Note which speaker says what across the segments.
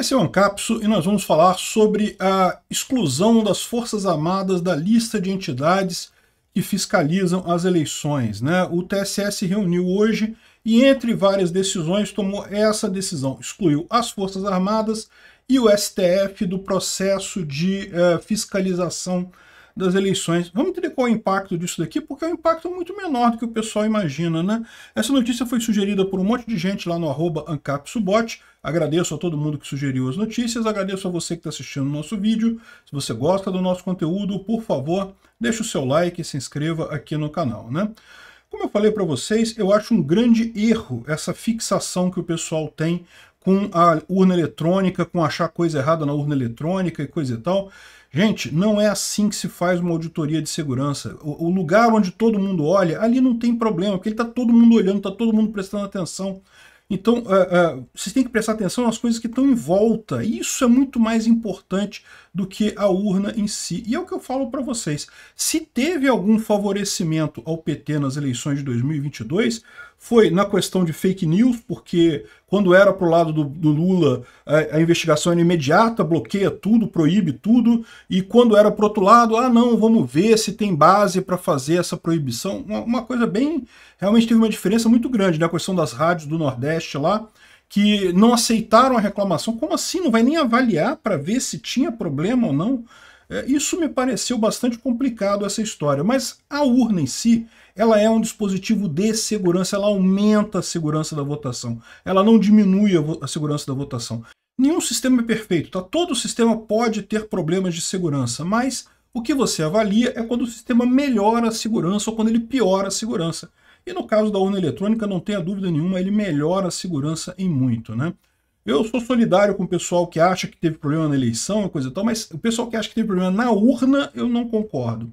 Speaker 1: Esse é o Ancapso e nós vamos falar sobre a exclusão das Forças Armadas da lista de entidades que fiscalizam as eleições. Né? O TSE se reuniu hoje e, entre várias decisões, tomou essa decisão. Excluiu as Forças Armadas e o STF do processo de uh, fiscalização das eleições. Vamos entender qual é o impacto disso daqui, porque o é um impacto é muito menor do que o pessoal imagina, né? Essa notícia foi sugerida por um monte de gente lá no arroba AncapSubot. Agradeço a todo mundo que sugeriu as notícias, agradeço a você que está assistindo o nosso vídeo. Se você gosta do nosso conteúdo, por favor, deixe o seu like e se inscreva aqui no canal, né? Como eu falei para vocês, eu acho um grande erro essa fixação que o pessoal tem com a urna eletrônica, com achar coisa errada na urna eletrônica e coisa e tal. Gente, não é assim que se faz uma auditoria de segurança. O, o lugar onde todo mundo olha, ali não tem problema, porque está todo mundo olhando, está todo mundo prestando atenção. Então, uh, uh, vocês têm que prestar atenção nas coisas que estão em volta. Isso é muito mais importante do que a urna em si. E é o que eu falo para vocês. Se teve algum favorecimento ao PT nas eleições de 2022, foi na questão de fake news, porque quando era para o lado do, do Lula, a, a, investigação era imediata, bloqueia tudo, proíbe tudo. E quando era para outro lado, ah, não, vamos ver se tem base para fazer essa proibição. Uma, uma, coisa bem. Realmente teve uma diferença muito grande, né? questão das rádios do Nordeste lá, que não aceitaram a reclamação. Como assim? Não vai nem avaliar para ver se tinha problema ou não? É, isso me pareceu bastante complicado essa história, mas a urna em si, ela é um dispositivo de segurança, ela aumenta a segurança da votação, ela não diminui a, a segurança da votação. Nenhum sistema é perfeito, tá? todo sistema pode ter problemas de segurança, mas o que você avalia é quando o sistema melhora a segurança ou quando ele piora a segurança. E no caso da urna eletrônica, não tenha dúvida nenhuma, ele melhora a segurança em muito, né? Eu sou solidário com o pessoal que acha que teve problema na eleição e coisa e tal, mas o pessoal que acha que teve problema na urna, eu não concordo.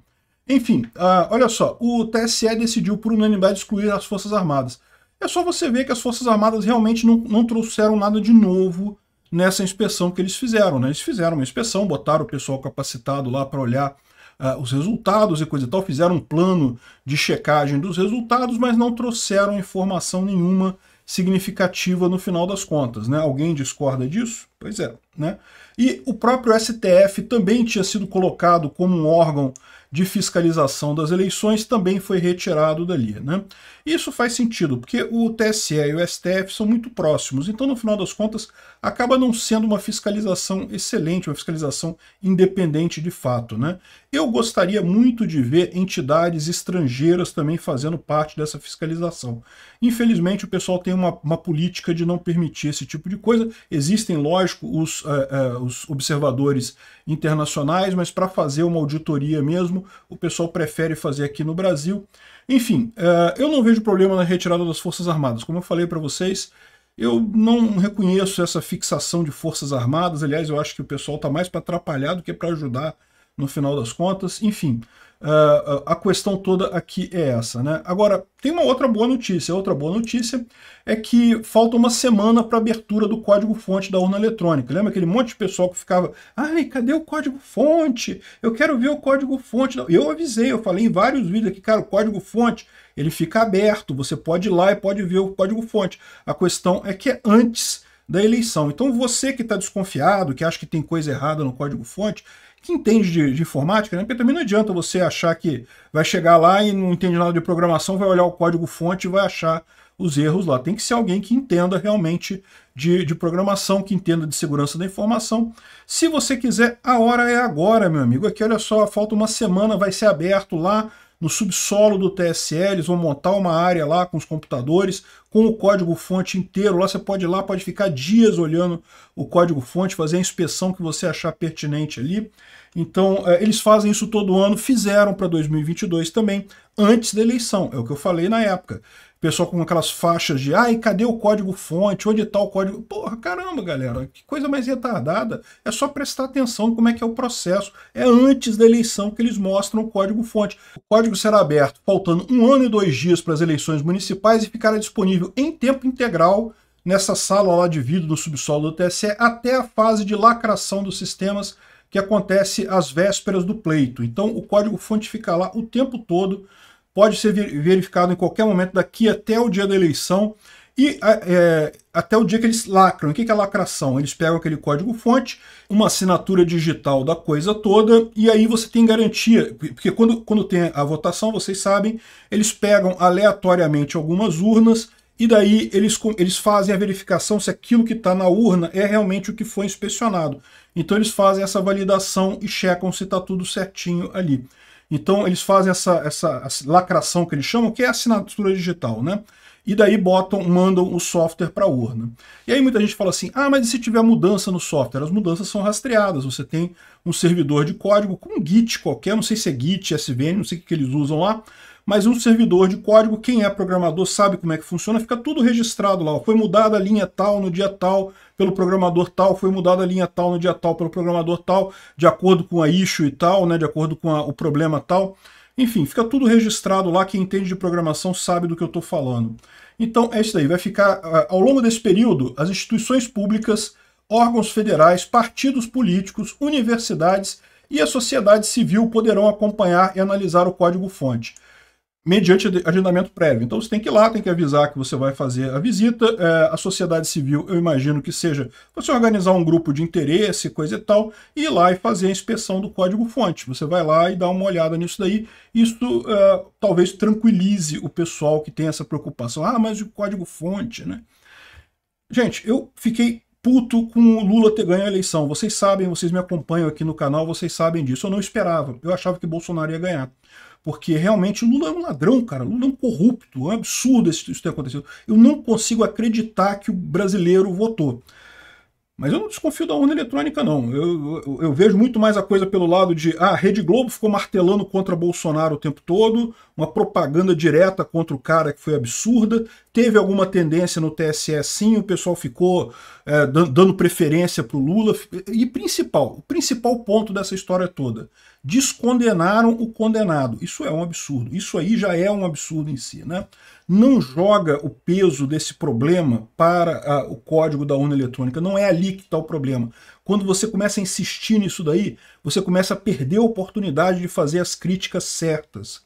Speaker 1: Enfim, uh, olha só, o TSE decidiu por unanimidade excluir as Forças Armadas. É só você ver que as Forças Armadas realmente não, não trouxeram nada de novo nessa inspeção que eles fizeram. Né? Eles fizeram uma inspeção, botaram o pessoal capacitado lá para olhar uh, os resultados e coisa e tal, fizeram um plano de checagem dos resultados, mas não trouxeram informação nenhuma significativa no final das contas. Né? Alguém discorda disso? Pois é. Né? E o próprio STF também tinha sido colocado como um órgão de fiscalização das eleições, também foi retirado dali. Né? Isso faz sentido, porque o TSE e o STF são muito próximos, então, no final das contas, acaba não sendo uma fiscalização excelente, uma fiscalização independente de fato. Né? Eu gostaria muito de ver entidades estrangeiras também fazendo parte dessa fiscalização. Infelizmente, o pessoal tem uma, uma política de não permitir esse tipo de coisa, existem lojas os, uh, uh, os observadores internacionais, mas para fazer uma auditoria mesmo, o pessoal prefere fazer aqui no Brasil. Enfim, uh, eu não vejo problema na retirada das Forças Armadas. Como eu falei para vocês, eu não reconheço essa fixação de Forças Armadas. Aliás, eu acho que o pessoal está mais para atrapalhar do que para ajudar no final das contas. Enfim, uh, a questão toda aqui é essa. Né? Agora, tem uma outra boa notícia. Outra boa notícia é que falta uma semana para abertura do código-fonte da urna eletrônica. Lembra aquele monte de pessoal que ficava ai, cadê o código-fonte? Eu quero ver o código-fonte. Eu avisei, eu falei em vários vídeos aqui, cara, o código-fonte ele fica aberto, você pode ir lá e pode ver o código-fonte. A questão é que é antes da eleição. Então você que está desconfiado, que acha que tem coisa errada no código-fonte, que entende de, de informática, né? Porque também não adianta você achar que vai chegar lá e não entende nada de programação, vai olhar o código-fonte e vai achar os erros lá. Tem que ser alguém que entenda realmente de, de, programação, que entenda de segurança da informação. Se você quiser, a hora é agora, meu amigo. Aqui, olha só, falta uma semana, vai ser aberto lá no subsolo do TSL. eles vão montar uma área lá com os computadores, com o código-fonte inteiro. Lá você pode ir lá, pode ficar dias olhando o código-fonte, fazer a inspeção que você achar pertinente ali. Então, é, eles fazem isso todo ano, fizeram para 2022 também, antes da eleição, é o que eu falei na época. pessoal com aquelas faixas de, ai, cadê o código-fonte? Onde está o código? Porra, caramba, galera, que coisa mais retardada. É só prestar atenção como é que é o processo. É antes da eleição que eles mostram o código-fonte. O código será aberto faltando um ano e dois dias para as eleições municipais e ficará disponível trabalho em tempo integral nessa sala lá de vidro do subsolo do TSE até a fase de lacração dos sistemas que acontece às vésperas do pleito. Então o código-fonte fica lá o tempo todo, pode ser verificado em qualquer momento daqui até o dia da eleição e é, é até o dia que eles lacram. O que é lacração? Eles pegam aquele código-fonte, uma assinatura digital da coisa toda, e aí você tem garantia, porque quando, quando tem a votação, vocês sabem, eles pegam aleatoriamente algumas urnas e daí eles, eles fazem a verificação se aquilo que está na urna é realmente o que foi inspecionado. Então eles fazem essa validação e checam se está tudo certinho ali. Então eles fazem essa, essa, essa, lacração que eles chamam, que é assinatura digital, né? E daí botam, mandam o software para a urna. E aí muita gente fala assim, ah, mas e se tiver mudança no software? As mudanças são rastreadas, você tem um servidor de código com um Git qualquer, não sei se é Git, SVN, não sei o que eles usam lá, mas um servidor de código, quem é programador sabe como é que funciona, fica tudo registrado lá. Foi mudada a linha tal no dia tal pelo programador tal, foi mudada a linha tal no dia tal pelo programador tal, de acordo com a issue e tal, né, de acordo com a, o problema tal. Enfim, fica tudo registrado lá, quem entende de programação sabe do que eu estou falando. Então é isso daí, vai ficar, ah, ao longo desse período, as instituições públicas, órgãos federais, partidos políticos, universidades e a sociedade civil poderão acompanhar e analisar o código-fonte mediante agendamento prévio. Então você tem que ir lá, tem que avisar que você vai fazer a visita. É, a sociedade civil, eu imagino que seja você organizar um grupo de interesse, coisa e tal, e ir lá e fazer a inspeção do código-fonte. Você vai lá e dá uma olhada nisso daí. Isso é, talvez tranquilize o pessoal que tem essa preocupação. Ah, mas o código-fonte, né? Gente, eu fiquei puto com o Lula ter ganho a eleição. Vocês sabem, vocês me acompanham aqui no canal, vocês sabem disso. Eu não esperava, eu achava que Bolsonaro ia ganhar. Porque realmente o Lula é um ladrão, cara. O Lula é um corrupto. É um absurdo isso ter acontecido. Eu não consigo acreditar que o brasileiro votou. Mas eu não desconfio da urna eletrônica, não. Eu, eu, eu, vejo muito mais a coisa pelo lado de ah, a Rede Globo ficou martelando contra Bolsonaro o tempo todo, uma propaganda direta contra o cara que foi absurda, teve alguma tendência no TSE, sim, o pessoal ficou é, dando preferência para o Lula. E principal, o principal ponto dessa história toda, descondenaram o condenado. Isso é um absurdo. Isso aí já é um absurdo em si. Né? Não joga o peso desse problema para a, o código da urna eletrônica. Não é ali que está o problema. Quando você começa a insistir nisso daí, você começa a perder a oportunidade de fazer as críticas certas.